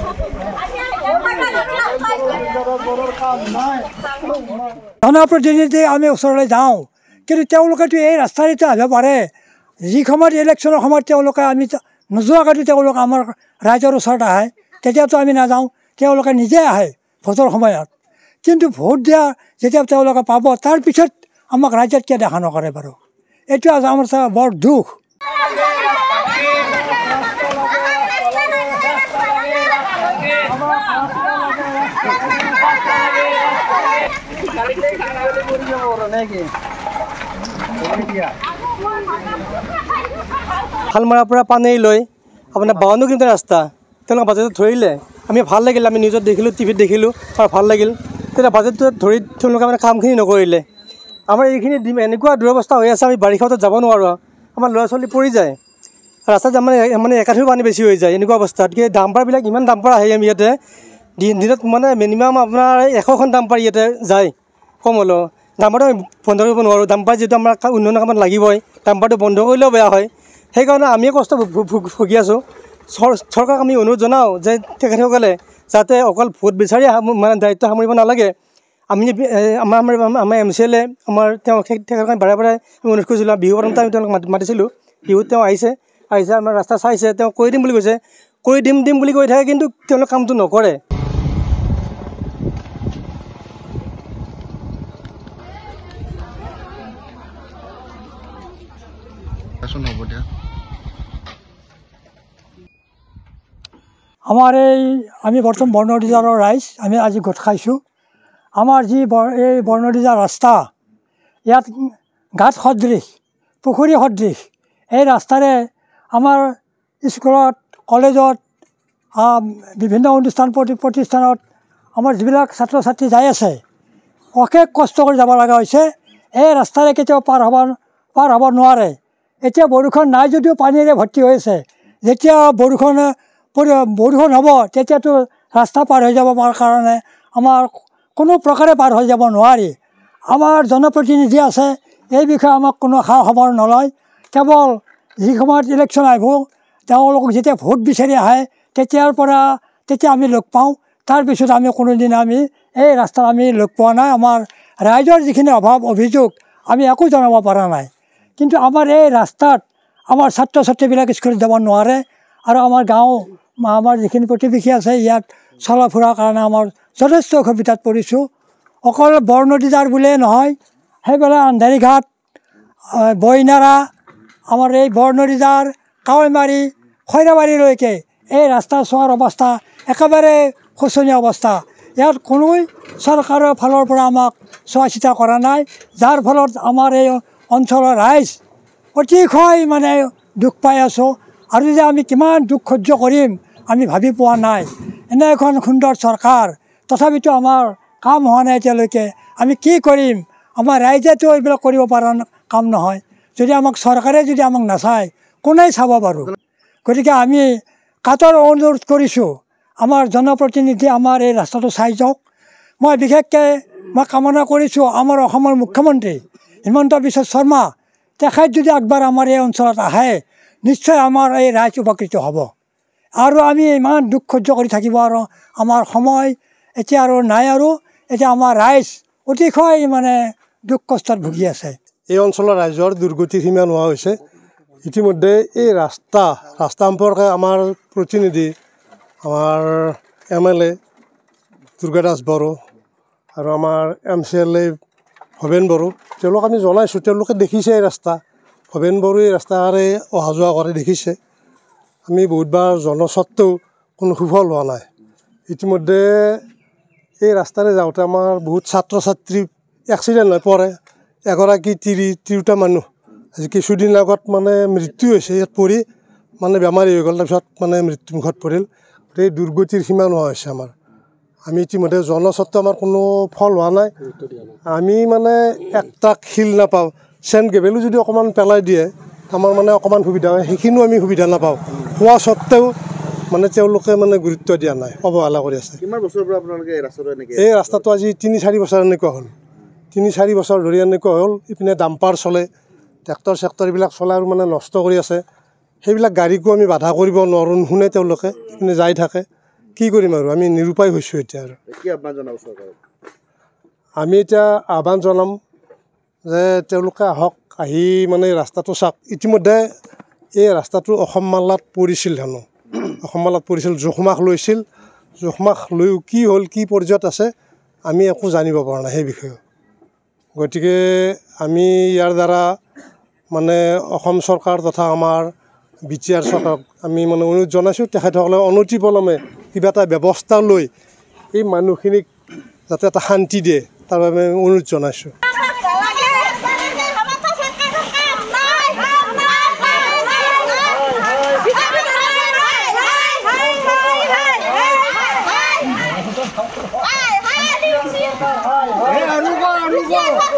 থানা আমি ওচৰলৈ যাওঁ কিন্তু তেওঁলোকেতো এই ৰাস্তাৰেতো আহিব পাৰে যি সময়ত ইলেকশ্যনৰ সময়ত তেওঁলোকে আমি নোযোৱাকৈ তেওঁলোকে আমাৰ ৰাইজৰ ওচৰত আহে তেতিয়াতো আমি নাযাওঁ তেওঁলোকে নিজে আহে ভোটৰ সময়ত কিন্তু ভোট দিয়া যেতিয়া তেওঁলোকে পাব তাৰপিছত আমাক ৰাইজত কিয় দেখা নকৰে বাৰু এইটো আজি আমাৰ বৰ দুখ শালমৰাৰ পৰা পানী লৈ আপোনাৰ বাৱন্ন কিলোমিটাৰ ৰাস্তা তেওঁলোকে বাজেটত ধৰিলে আমি ভাল লাগিল আমি নিউজত দেখিলোঁ টিভিত দেখিলোঁ আৰু ভাল লাগিল তেতিয়া বাজেটটোত ধৰি তেওঁলোকে মানে কামখিনি নকৰিলে আমাৰ এইখিনি এনেকুৱা দুৰৱস্থা হৈ আছে আমি বাৰিষাতে যাব নোৱাৰোঁ আমাৰ ল'ৰা ছোৱালী পৰি যায় ৰাস্তাত মানে মানে একাধিক পানী বেছি হৈ যায় এনেকুৱা অৱস্থাত গতিকে ডাম্পাৰবিলাক ইমান ডাম্পাৰ আহে আমি ইয়াতে দিনত মানে মিনিমাম আপোনাৰ এশখন ডাম্পাৰ ইয়াতে যায় কম হ'লেও আমি বন্ধ কৰিব নোৱাৰোঁ ডাম্বাৰ যিহেতু আমাৰ উন্নয়ন কামত লাগিবই ডাম্বাৰটো বন্ধ কৰিলেও বেয়া হয় সেইকাৰণে আমিয়ে কষ্ট ভুগি আছোঁ চৰকাৰক আমি অনুৰোধ জনাওঁ যে তেখেতসকলে যাতে অকল ভোট বিচাৰি মানে দায়িত্ব সামৰিব নালাগে আমি আমাৰ আমাৰ আমাৰ এম চি এলে আমাৰ তেওঁ তেখেতসকলে বাৰে বাৰে আমি অনুৰোধ কৰিছিলোঁ বিহু প্ৰথমতে আমি তেওঁলোকক মাতি মাতিছিলোঁ বিহুত তেওঁ আহিছে আহিছে আমাৰ ৰাস্তা চাইছে তেওঁ কৰি দিম বুলি কৈছে কৰি দিম দিম বুলি কৈ থাকে কিন্তু তেওঁলোকে কামটো নকৰে আছোঁ নৱদিয়া আমাৰ এই আমি বৰ্তমান বৰ্ণডিজাৰৰ ৰাইজ আমি আজি গোট খাইছোঁ আমাৰ যি এই বৰ্ণডিজা ৰাস্তা ইয়াত গাঁত সদৃশ পুখুৰী সদৃশ এই ৰাস্তাৰে আমাৰ স্কুলত কলেজত বিভিন্ন অনুষ্ঠান প্ৰতি প্ৰতিষ্ঠানত আমাৰ যিবিলাক ছাত্ৰ ছাত্ৰী যাই আছে অশেষ কষ্ট কৰি যাব লগা হৈছে এই ৰাস্তাৰে কেতিয়াও পাৰ হ'ব পাৰ হ'ব নোৱাৰে এতিয়া বৰষুণ নাই যদিও পানীৰে ভৰ্তি হৈছে যেতিয়া বৰষুণ বৰষুণ হ'ব তেতিয়াতো ৰাস্তা পাৰ হৈ যাব পৰাৰ কাৰণে আমাৰ কোনো প্ৰকাৰে পাৰ হৈ যাব নোৱাৰি আমাৰ জনপ্ৰতিনিধি আছে এই বিষয়ে আমাক কোনো সা খবৰ নলয় কেৱল যি সময়ত ইলেকশ্যন আহিব তেওঁলোকক যেতিয়া ভোট বিচাৰি আহে তেতিয়াৰ পৰা তেতিয়া আমি লগ পাওঁ তাৰপিছত আমি কোনোদিন আমি এই ৰাস্তাত আমি লগ পোৱা নাই আমাৰ ৰাইজৰ যিখিনি অভাৱ অভিযোগ আমি একো জনাব পৰা নাই কিন্তু আমাৰ এই ৰাস্তাত আমাৰ ছাত্ৰ ছাত্ৰীবিলাক স্কুলত যাব নোৱাৰে আৰু আমাৰ গাঁও আমাৰ যিখিনি প্ৰতিবেশী আছে ইয়াত চলা ফুৰাৰ কাৰণে আমাৰ যথেষ্ট অসুবিধাত পৰিছোঁ অকল বৰ্ণদিজাৰ বুলিয়েই নহয় সেইফালে আন্ধাৰীঘাট বইনাৰা আমাৰ এই বৰ্ণদিজাৰ কাৱৈমাৰী খৈৰাবাৰীলৈকে এই ৰাস্তা চোৱাৰ অৱস্থা একেবাৰে শোচনীয় অৱস্থা ইয়াত কোনো চৰকাৰৰ ফালৰ পৰা আমাক চোৱা চিতা কৰা নাই যাৰ ফলত আমাৰ এই অঞ্চলৰ ৰাইজ অতিশয় মানে দুখ পাই আছোঁ আৰু যে আমি কিমান দুখ সহ্য কৰিম আমি ভাবি পোৱা নাই এনে এখন সুন্দৰ চৰকাৰ তথাপিতো আমাৰ কাম হোৱা নাই এতিয়ালৈকে আমি কি কৰিম আমাৰ ৰাইজেতো এইবিলাক কৰিব পৰা কাম নহয় যদি আমাক চৰকাৰে যদি আমাক নাচায় কোনে চাব পাৰোঁ গতিকে আমি কাটৰ অনুৰোধ কৰিছোঁ আমাৰ জনপ্ৰতিনিধি আমাৰ এই ৰাস্তাটো চাই যাওক মই বিশেষকৈ মই কামনা কৰিছোঁ আমাৰ অসমৰ মুখ্যমন্ত্ৰী হিমন্ত বিশ্ব শৰ্মা তেখেত যদি আগবাৰ আমাৰ এই অঞ্চলত আহে নিশ্চয় আমাৰ এই ৰাইজ উপকৃত হ'ব আৰু আমি ইমান দুখ সহ্য কৰি থাকিব আৰু আমাৰ সময় এতিয়া আৰু নাই আৰু এতিয়া আমাৰ ৰাইজ অতিশয় মানে দুখ কষ্টত ভুগি আছে এই অঞ্চলৰ ৰাইজৰ দুৰ্গতি সীমা নোহোৱা হৈছে ইতিমধ্যে এই ৰাস্তা ৰাস্তা সম্পৰ্কে আমাৰ প্ৰতিনিধি আমাৰ M L A Durga Das Boro আৰু আমাৰ M C L A Bhaben Boro তেওঁলোক আমি জনাইছোঁ তেওঁলোকে দেখিছে এই ৰাস্তা ভৱেন বড়োৱে ৰাস্তাৰে অহা যোৱা কৰে দেখিছে আমি বহুতবাৰ স্বত্বেও কোনো সুফল হোৱা নাই ইতিমধ্যে এই ৰাস্তাৰে যাওঁতে আমাৰ বহুত ছাত্ৰ ছাত্ৰী এক্সিডেণ্ট হৈ পৰে এগৰাকী তিৰি তিৰোতা মানুহ আজি কিছুদিন আগত মানে মৃত্যু হৈছে ইয়াত পৰি মানে বেমাৰী হৈ গ'ল তাৰপিছত মানে মৃত্যুমুখত পৰিল গোটেই দুৰ্গতিৰ সীমা নোহোৱা হৈছে আমাৰ আমি ইতিমধ্যে যোৱা নস্বত্ব আমাৰ কোনো ফল হোৱা নাই আমি মানে একটাক শিল নাপাওঁ চেণ্ট গেভেলো যদি অকণমান পেলাই দিয়ে আমাৰ মানে অকণমান সুবিধা হয় সেইখিনিও আমি সুবিধা নাপাওঁ হোৱা স্বত্বেও মানে তেওঁলোকে মানে গুৰুত্ব দিয়া নাই অৱহেলা কৰি আছে এই ৰাস্তাটো আজি তিনি চাৰি বছৰ এনেকুৱা হ'ল তিনি চাৰি বছৰ ধৰি এনেকুৱা হ'ল ইপিনে ডাম্পাৰ চলে ট্ৰেক্টৰ চেক্টৰবিলাক চলাই আৰু মানে নষ্ট কৰি আছে সেইবিলাক গাড়ীকো আমি বাধা কৰিব নোৱাৰোঁ নুশুনে তেওঁলোকে ইপিনে যাই থাকে কি কৰিম আৰু আমি নিৰূপায় হৈছোঁ এতিয়া আৰু আমি এতিয়া আহ্বান জনাম যে তেওঁলোকে আহক আহি মানে ৰাস্তাটো চাওক ইতিমধ্যে এই ৰাস্তাটো অসম মালাত পৰিছিল হেনো অসম মালাত পৰিছিল জোখমাখ লৈছিল জোখমাখ লৈও কি হ'ল কি পৰ্যায়ত আছে আমি একো জানিব পৰা নাই সেই বিষয়ে গতিকে আমি ইয়াৰ দ্বাৰা মানে অসম চৰকাৰ তথা আমাৰ বি টি আৰ চৰকাৰক আমি মানে অনুৰোধ জনাইছোঁ তেখেতসকলে পলমে কিবা এটা ব্যৱস্থা লৈ এই মানুহখিনিক যাতে এটা শান্তি দিয়ে তাৰ বাবে অনুৰোধ জনাইছোঁ Yeah.